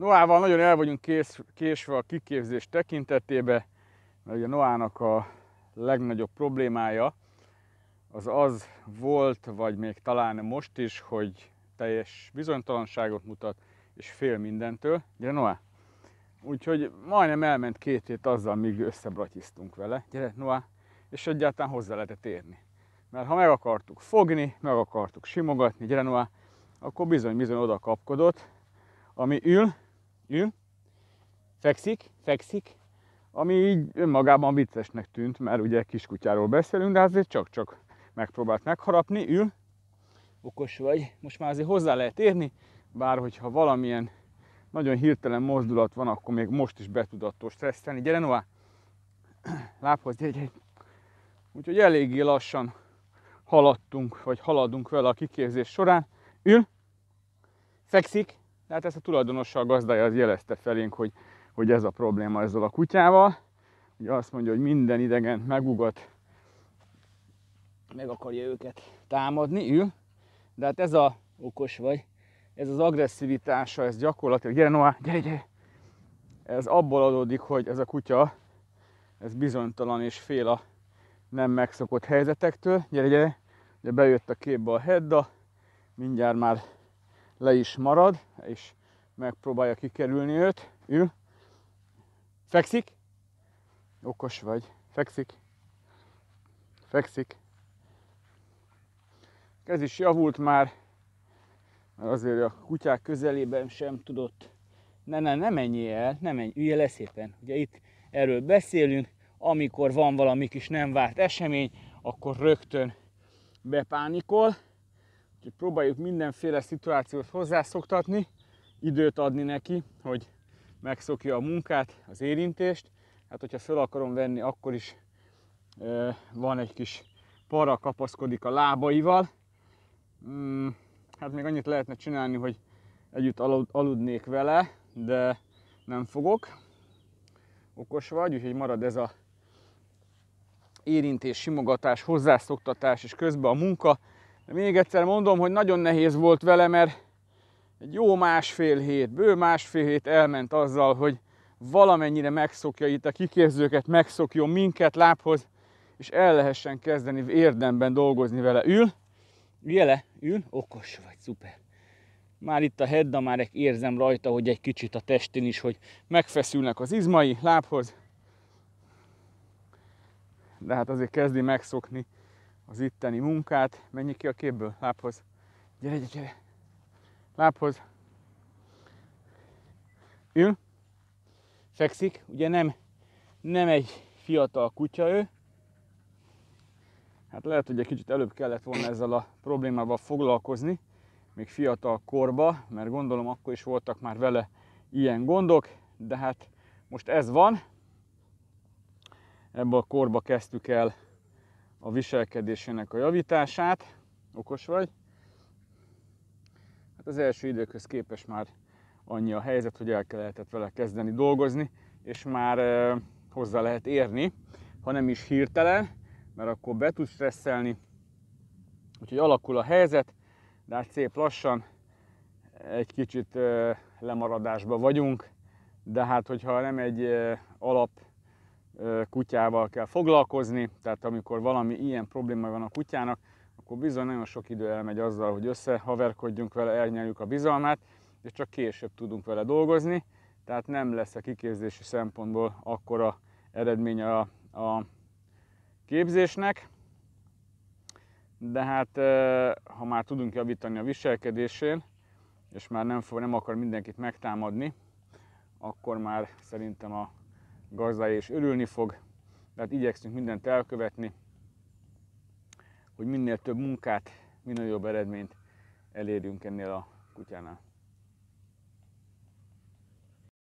Noával nagyon el vagyunk kés, késve a kiképzés tekintetébe, mert ugye Noának a legnagyobb problémája az az volt, vagy még talán most is, hogy teljes bizonytalanságot mutat, és fél mindentől. Gyere Noá! Úgyhogy majdnem elment két hét azzal, míg összebratyisztunk vele. Gyere Noá! És egyáltalán hozzá lehetett érni. Mert ha meg akartuk fogni, meg akartuk simogatni, gyere Noá, akkor bizony-bizony oda kapkodott, ami ül, ül, fekszik, fekszik, ami így önmagában viccesnek tűnt, mert ugye kiskutyáról beszélünk, de azért csak-csak megpróbált megharapni, ül, okos vagy, most már azért hozzá lehet érni, bár hogyha valamilyen nagyon hirtelen mozdulat van, akkor még most is be tud attól stresszelni. Gyere Noá! Lábhoz, gyere, gyere! Úgyhogy eléggé lassan haladtunk, vagy haladunk vele a kiképzés során. Ül, fekszik, de hát ezt a tulajdonossal gazdája az jelezte felénk, hogy, hogy ez a probléma ezzel a kutyával. Ugye azt mondja, hogy minden idegen megugat, meg akarja őket támadni, ül. De hát ez a okos vagy, ez az agresszivitása, ez gyakorlatilag, gyere Noah, gyere, gyere! Ez abból adódik, hogy ez a kutya, ez bizonytalan és fél a nem megszokott helyzetektől. Gyere, gyere! Ugye bejött a képbe a hedda, mindjárt már le is marad, és megpróbálja kikerülni őt, ül, fekszik, okos vagy, fekszik, fekszik. Ez is javult már, mert azért a kutyák közelében sem tudott. Ne, ne, ne menjél el, ne menj, ülj le szépen. Ugye itt erről beszélünk, amikor van valami kis nem várt esemény, akkor rögtön bepánikol, Úgyhogy próbáljuk mindenféle szituációt hozzászoktatni, időt adni neki, hogy megszokja a munkát, az érintést. Hát, hogyha fel akarom venni, akkor is ö, van egy kis para, kapaszkodik a lábaival. Mm, hát még annyit lehetne csinálni, hogy együtt alud, aludnék vele, de nem fogok. Okos vagy, úgyhogy marad ez a érintés, simogatás, hozzászoktatás és közben a munka. Még egyszer mondom, hogy nagyon nehéz volt vele, mert egy jó másfél hét, bő másfél hét elment azzal, hogy valamennyire megszokja itt a kiképzőket, megszokjon minket lábhoz, és el lehessen kezdeni érdemben dolgozni vele. Ül, jele, ül, okos vagy, szuper. Már itt a hedda, már érzem rajta, hogy egy kicsit a testén is, hogy megfeszülnek az izmai lábhoz, de hát azért kezdi megszokni az itteni munkát. Menjünk ki a képből, lábhoz. Gyere, gyere, gyere. Lábhoz. Ül. Fekszik. Ugye nem, nem egy fiatal kutya ő. Hát lehet, hogy egy kicsit előbb kellett volna ezzel a problémával foglalkozni, még fiatal korba, mert gondolom akkor is voltak már vele ilyen gondok, de hát most ez van. ebből a korba kezdtük el a viselkedésének a javítását. Okos vagy? Hát az első időköz képes már annyi a helyzet, hogy el lehetett vele kezdeni dolgozni, és már hozzá lehet érni, ha nem is hirtelen, mert akkor be tudsz stresszelni. Úgyhogy alakul a helyzet, de hát szép lassan egy kicsit lemaradásba vagyunk, de hát hogyha nem egy alap kutyával kell foglalkozni, tehát amikor valami ilyen probléma van a kutyának, akkor bizony nagyon sok idő elmegy azzal, hogy összehaverkodjunk vele, elnyeljük a bizalmát, és csak később tudunk vele dolgozni, tehát nem lesz a kiképzési szempontból akkora eredménye a, a képzésnek, de hát ha már tudunk javítani a viselkedésén, és már nem, fog, nem akar mindenkit megtámadni, akkor már szerintem a gazdája is örülni fog, tehát igyekszünk mindent elkövetni, hogy minél több munkát, minél jobb eredményt elérjünk ennél a kutyánál.